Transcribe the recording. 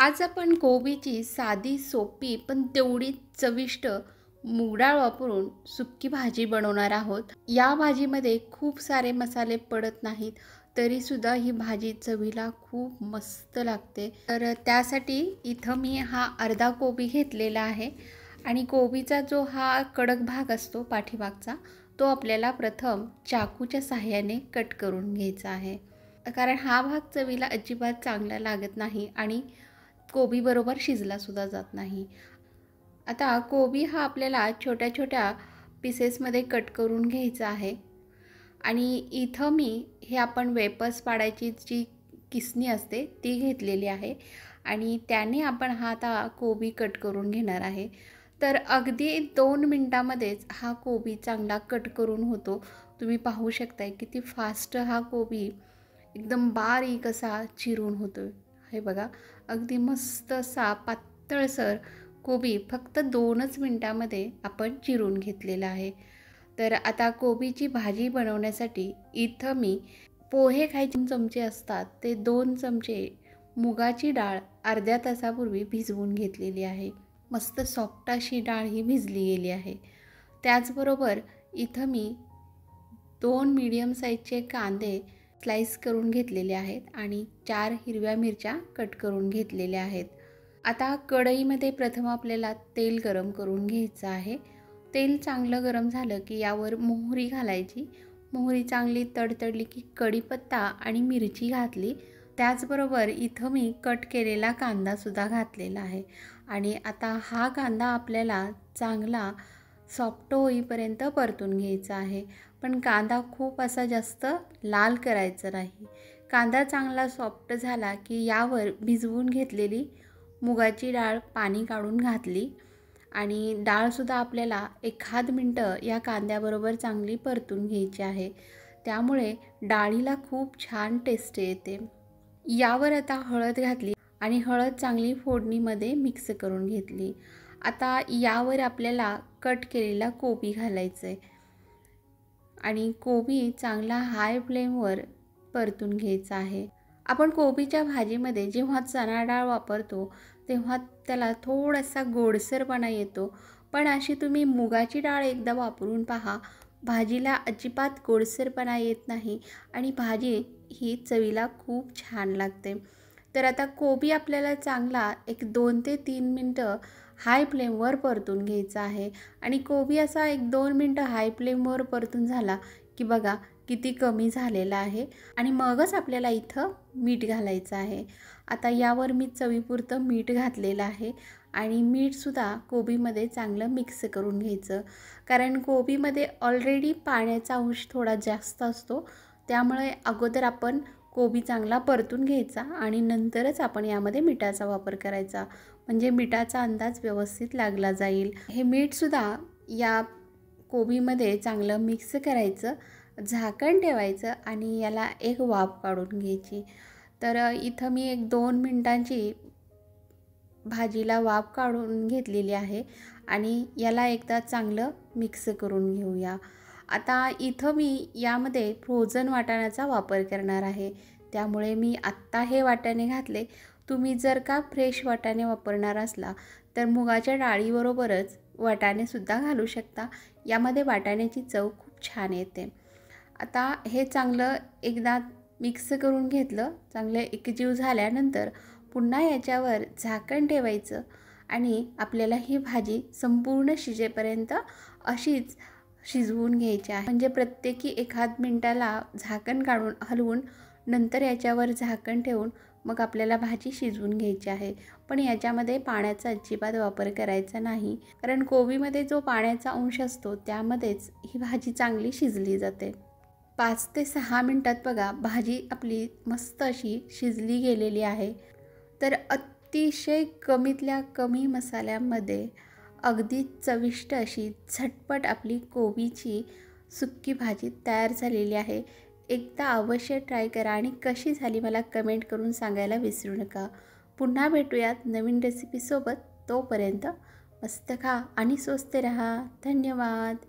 आज आपण कोबीची साधी सोपी पण तेवढी चविष्ट मुगडाळ वापरून सुक्की भाजी बनवणार आहोत या भाजीमध्ये खूप सारे मसाले पडत नाहीत तरीसुद्धा ही भाजी चवीला खूप मस्त लागते तर त्यासाठी इथं मी हा अर्धा कोबी घेतलेला आहे आणि कोबीचा जो हा कडक भाग असतो पाठीभागचा तो आपल्याला प्रथम चाकूच्या सहाय्याने कट करून घ्यायचा आहे कारण हा भाग चवीला अजिबात चांगला लागत नाही आणि कोबीबरोबर शिजलासुद्धा जात नाही आता कोबी हा आपल्याला छोट्या छोट्या पीसेसमध्ये कट करून घ्यायचा आहे आणि इथं मी हे आपण वेपर्स पाडायची जी किसणी असते ती घेतलेली आहे आणि त्याने आपण हा आता कोबी कट करून घेणार आहे तर अगदी दोन मिनटामध्येच हा कोबी चांगला कट करून होतो तुम्ही पाहू शकताय किती फास्ट हा कोबी एकदम बारीक असा चिरून होतो हे बघा अगदी मस्त असा पातळसर कोबी फक्त दोनच मिनटामध्ये आपण चिरून घेतलेला आहे तर आता कोबीची भाजी बनवण्यासाठी इथं मी पोहे खायचे चमचे असतात ते दोन चमचे मुगाची डाळ अर्ध्या तासापूर्वी भिजवून घेतलेली आहे मस्त सॉफ्ट अशी डाळ ही भिजली गेली आहे त्याचबरोबर इथं मी दोन मीडियम साईजचे कांदे स्लाईस करून घेतलेले आहेत आणि चार हिरव्या मिरच्या कट करून घेतलेल्या आहेत आता कढईमध्ये प्रथम आपल्याला तेल गरम करून घ्यायचं आहे तेल चांगलं गरम झालं की यावर मोहरी घालायची मोहरी चांगली तडतडली की कढीपत्ता आणि मिरची घातली त्याचबरोबर इथं मी कट केलेला कांदासुद्धा घातलेला आहे आणि आता हा कांदा आपल्याला चांगला सॉफ्ट होईपर्यंत परतून घ्यायचा आहे पण कांदा खूप असा जास्त लाल करायचा नाही कांदा चांगला सॉफ्ट झाला की यावर भिजवून घेतलेली मुगाची डाळ पाणी काढून घातली आणि डाळसुद्धा आपल्याला एखाद मिनटं या कांद्याबरोबर चांगली परतून घ्यायची आहे त्यामुळे डाळीला खूप छान टेस्ट येते यावर आता हळद घातली आणि हळद चांगली फोडणीमध्ये मिक्स करून घेतली आता यावर आपल्याला कट केलेला कोबी घालायचं आहे आणि कोबी चांगला हाय फ्लेमवर परतून घ्यायचा आहे आपण कोबीच्या भाजीमध्ये जेव्हा चणा डाळ वापरतो तेव्हा त्याला थोडासा गोडसरपणा येतो पण अशी तुम्ही मुगाची डाळ एकदा वापरून पहा भाजीला अजिबात गोडसरपणा येत नाही आणि भाजी ही चवीला खूप छान लागते तर आता कोबी आपल्याला चांगला एक दोन ते तीन मिनटं हाय फ्लेमवर परतून घ्यायचा आहे आणि कोबी असा एक दोन मिनटं हाय फ्लेमवर परतून झाला की बघा किती कमी झालेला आहे आणि मगच आपल्याला इथं मीठ घालायचं आहे आता यावर मी चवीपुरतं मीठ घातलेलं आहे आणि मीठसुद्धा कोबीमध्ये चांगलं मिक्स करून घ्यायचं कारण कोबीमध्ये ऑलरेडी पाण्याचा अंश थोडा जास्त असतो त्यामुळे अगोदर आपण कोबी चांगला परतून घ्यायचा आणि नंतरच आपण यामध्ये मिठाचा वापर करायचा म्हणजे मिठाचा अंदाज व्यवस्थित लागला जाईल हे मीठसुद्धा या कोबीमध्ये चांगलं मिक्स करायचं झाकण ठेवायचं आणि याला एक वाफ काढून घ्यायची तर इथं मी एक दोन मिनटांची भाजीला वाफ काढून घेतलेली आहे आणि याला एकदा चांगलं मिक्स करून घेऊया आता इथं मी यामध्ये फ्रोझन वाटाण्याचा वापर करणार आहे त्यामुळे मी आत्ता हे वाटाणे घातले तुम्ही जर का फ्रेश वाटाणे वापरणार असला तर मुगाच्या डाळीबरोबरच वाटाणेसुद्धा घालू शकता यामध्ये वाटाण्याची चव खूप छान येते आता हे चांगलं एकदा मिक्स करून घेतलं चांगलं एकजीव झाल्यानंतर पुन्हा याच्यावर झाकण ठेवायचं आणि आपल्याला ही भाजी संपूर्ण शिजेपर्यंत अशीच शिजवून घ्यायचे आहे म्हणजे प्रत्येकी एखाद मिनटाला झाकण काढून हलवून नंतर याच्यावर झाकण ठेवून मग आपल्याला भाजी शिजवून घ्यायची आहे पण याच्यामध्ये पाण्याचा अजिबात वापर करायचा नाही कारण कोबीमध्ये जो पाण्याचा अंश असतो त्यामध्येच ही भाजी चांगली शिजली जाते पाच ते सहा मिनटात बघा भाजी आपली मस्त अशी शिजली गेलेली आहे तर अतिशय कमीतल्या कमी मसाल्यामध्ये अगदी चविष्ट अशी झटपट आपली कोबीची सुक्की भाजी तयार झालेली आहे एकदा अवश्य ट्राय करा आणि कशी झाली मला कमेंट करून सांगायला विसरू नका पुन्हा भेटूयात नवीन रेसिपीसोबत तोपर्यंत मस्त खा आणि स्वस्त रहा धन्यवाद